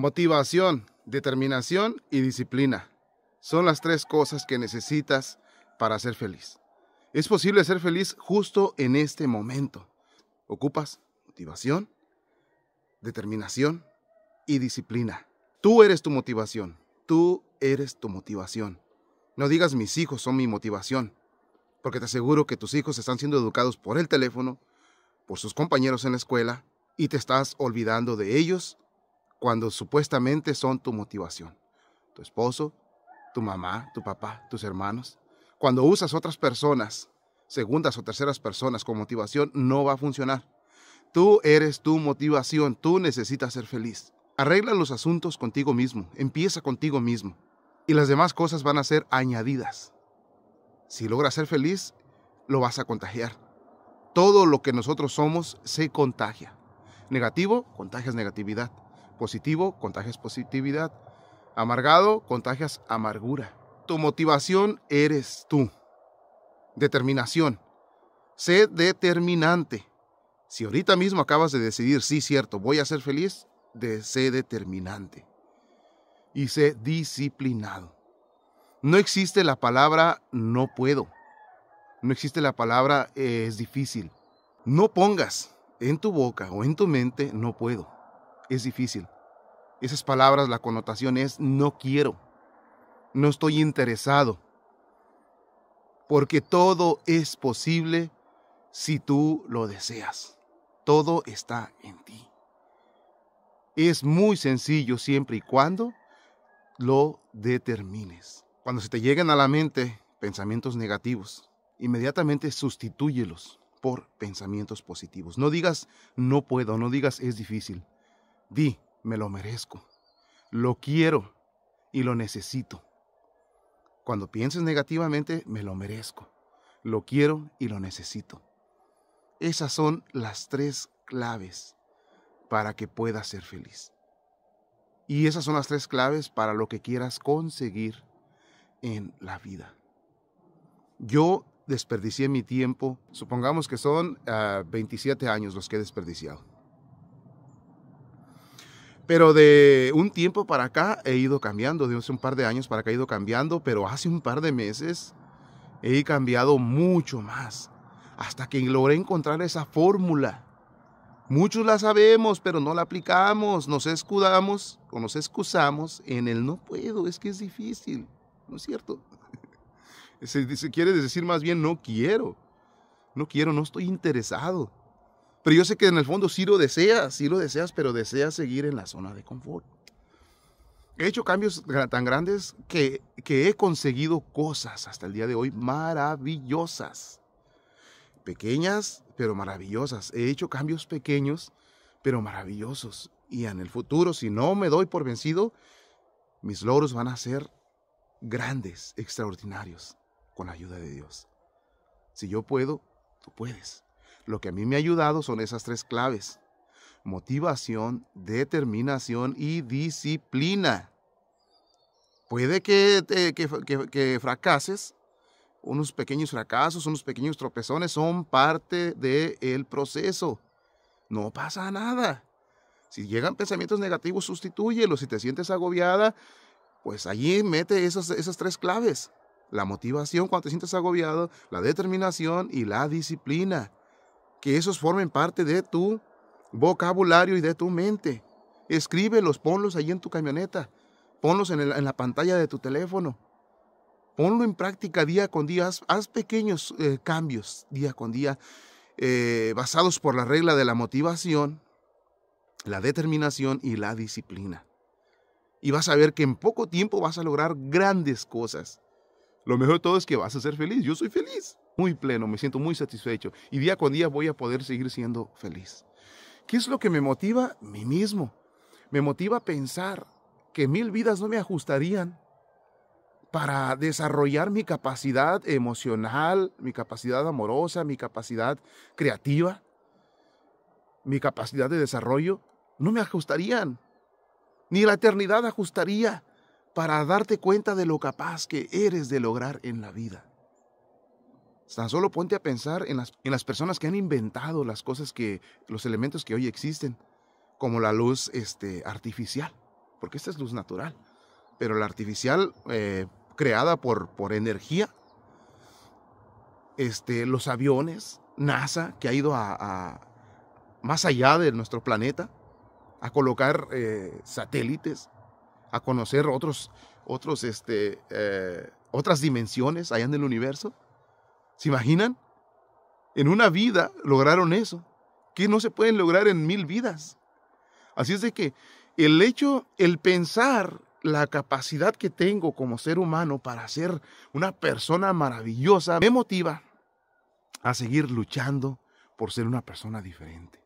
Motivación, determinación y disciplina son las tres cosas que necesitas para ser feliz. Es posible ser feliz justo en este momento. Ocupas motivación, determinación y disciplina. Tú eres tu motivación. Tú eres tu motivación. No digas mis hijos son mi motivación, porque te aseguro que tus hijos están siendo educados por el teléfono, por sus compañeros en la escuela, y te estás olvidando de ellos cuando supuestamente son tu motivación. Tu esposo, tu mamá, tu papá, tus hermanos. Cuando usas otras personas, segundas o terceras personas con motivación, no va a funcionar. Tú eres tu motivación, tú necesitas ser feliz. Arregla los asuntos contigo mismo, empieza contigo mismo y las demás cosas van a ser añadidas. Si logras ser feliz, lo vas a contagiar. Todo lo que nosotros somos se contagia. Negativo, contagias negatividad. Positivo, contagias positividad. Amargado, contagias amargura. Tu motivación eres tú. Determinación. Sé determinante. Si ahorita mismo acabas de decidir, sí, cierto, voy a ser feliz, sé determinante. Y sé disciplinado. No existe la palabra no puedo. No existe la palabra eh, es difícil. No pongas en tu boca o en tu mente no puedo es difícil. Esas palabras, la connotación es no quiero, no estoy interesado. Porque todo es posible si tú lo deseas. Todo está en ti. Es muy sencillo siempre y cuando lo determines. Cuando se te lleguen a la mente pensamientos negativos, inmediatamente sustitúyelos por pensamientos positivos. No digas no puedo, no digas es difícil. Di, me lo merezco, lo quiero y lo necesito. Cuando pienses negativamente, me lo merezco, lo quiero y lo necesito. Esas son las tres claves para que puedas ser feliz. Y esas son las tres claves para lo que quieras conseguir en la vida. Yo desperdicié mi tiempo, supongamos que son 27 ah, años los que he desperdiciado. Pero de un tiempo para acá he ido cambiando, de hace un par de años para acá he ido cambiando, pero hace un par de meses he cambiado mucho más, hasta que logré encontrar esa fórmula. Muchos la sabemos, pero no la aplicamos, nos escudamos o nos excusamos en el no puedo, es que es difícil, ¿no es cierto? Se, se quiere decir más bien no quiero, no quiero, no estoy interesado. Pero yo sé que en el fondo sí lo deseas, sí lo deseas, pero deseas seguir en la zona de confort. He hecho cambios tan grandes que, he conseguido cosas hasta el día de hoy maravillosas. Pequeñas, pero maravillosas. He hecho cambios pequeños, pero maravillosos. Y en el futuro, si no me doy por vencido, mis logros van a ser grandes, extraordinarios, con la ayuda de Dios. Si yo puedo, tú puedes. Lo que a mí me ha ayudado son esas tres claves. Motivación, determinación y disciplina. Puede que, fracases, unos pequeños fracasos, unos pequeños tropezones son parte del proceso. No pasa nada. Si llegan pensamientos negativos, sustitúyelos. Si te sientes agobiada, pues allí mete esas, esas tres claves. La motivación cuando te sientes agobiado, la determinación y la disciplina que esos formen parte de tu vocabulario y de tu mente. Escríbelos, ponlos ahí en tu camioneta, ponlos en, la pantalla de tu teléfono. Ponlo en práctica día con día, haz, pequeños eh, cambios día con día, eh, basados por la regla de la motivación, la determinación y la disciplina. Y vas a ver que en poco tiempo vas a lograr grandes cosas. Lo mejor de todo es que vas a ser feliz. Yo soy feliz, muy pleno, me siento muy satisfecho y día con día voy a poder seguir siendo feliz. ¿Qué es lo que me motiva? Mí mismo. Me motiva pensar que mil vidas no me ajustarían para desarrollar mi capacidad emocional, mi capacidad amorosa, mi capacidad creativa, mi capacidad de desarrollo, no me ajustarían. Ni la eternidad ajustaría para darte cuenta de lo capaz que eres de lograr en la vida. Tan solo ponte a pensar en las, personas que han inventado las cosas que, los elementos que hoy existen, como la luz este, artificial, porque esta es luz natural, pero la artificial eh, creada por, por energía, este, los aviones, NASA, que ha ido a, más allá de nuestro planeta, a colocar eh, satélites a conocer otros, otros, este, eh, otras dimensiones allá en el universo. ¿Se imaginan? En una vida lograron eso, que no se pueden lograr en mil vidas. Así es de que el hecho, el pensar la capacidad que tengo como ser humano para ser una persona maravillosa, me motiva a seguir luchando por ser una persona diferente.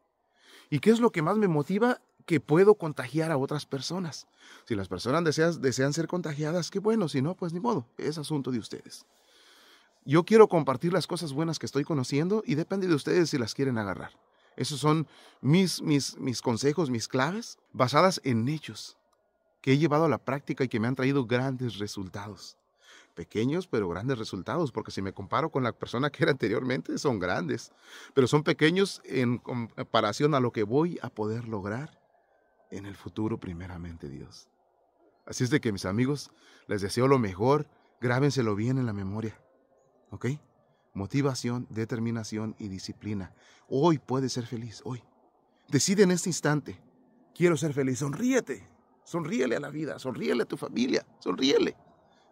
¿Y qué es lo que más me motiva? que puedo contagiar a otras personas. Si las personas deseas, desean ser contagiadas, qué bueno, si no, pues ni modo, es asunto de ustedes. Yo quiero compartir las cosas buenas que estoy conociendo y depende de ustedes si las quieren agarrar. Esos son mis, mis, mis consejos, mis claves, basadas en hechos que he llevado a la práctica y que me han traído grandes resultados. Pequeños, pero grandes resultados, porque si me comparo con la persona que era anteriormente, son grandes, pero son pequeños en comparación a lo que voy a poder lograr en el futuro primeramente, Dios. Así es de que mis amigos, les deseo lo mejor, grábenselo bien en la memoria. ¿Ok? Motivación, determinación y disciplina. Hoy puedes ser feliz, hoy. Decide en este instante. Quiero ser feliz. Sonríete. Sonríele a la vida. Sonríele a tu familia. Sonríele.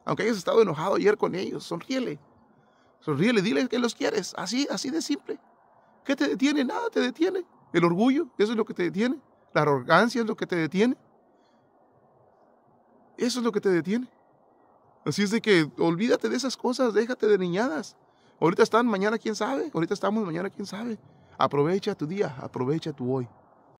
Aunque hayas estado enojado ayer con ellos, sonríele. Sonríele, dile que los quieres. Así, así de simple. ¿Qué te detiene? Nada te detiene. El orgullo, eso es lo que te detiene. La arrogancia es lo que te detiene. Eso es lo que te detiene. Así es de que olvídate de esas cosas, déjate de niñadas. Ahorita están, mañana quién sabe. Ahorita estamos, mañana quién sabe. Aprovecha tu día, aprovecha tu hoy.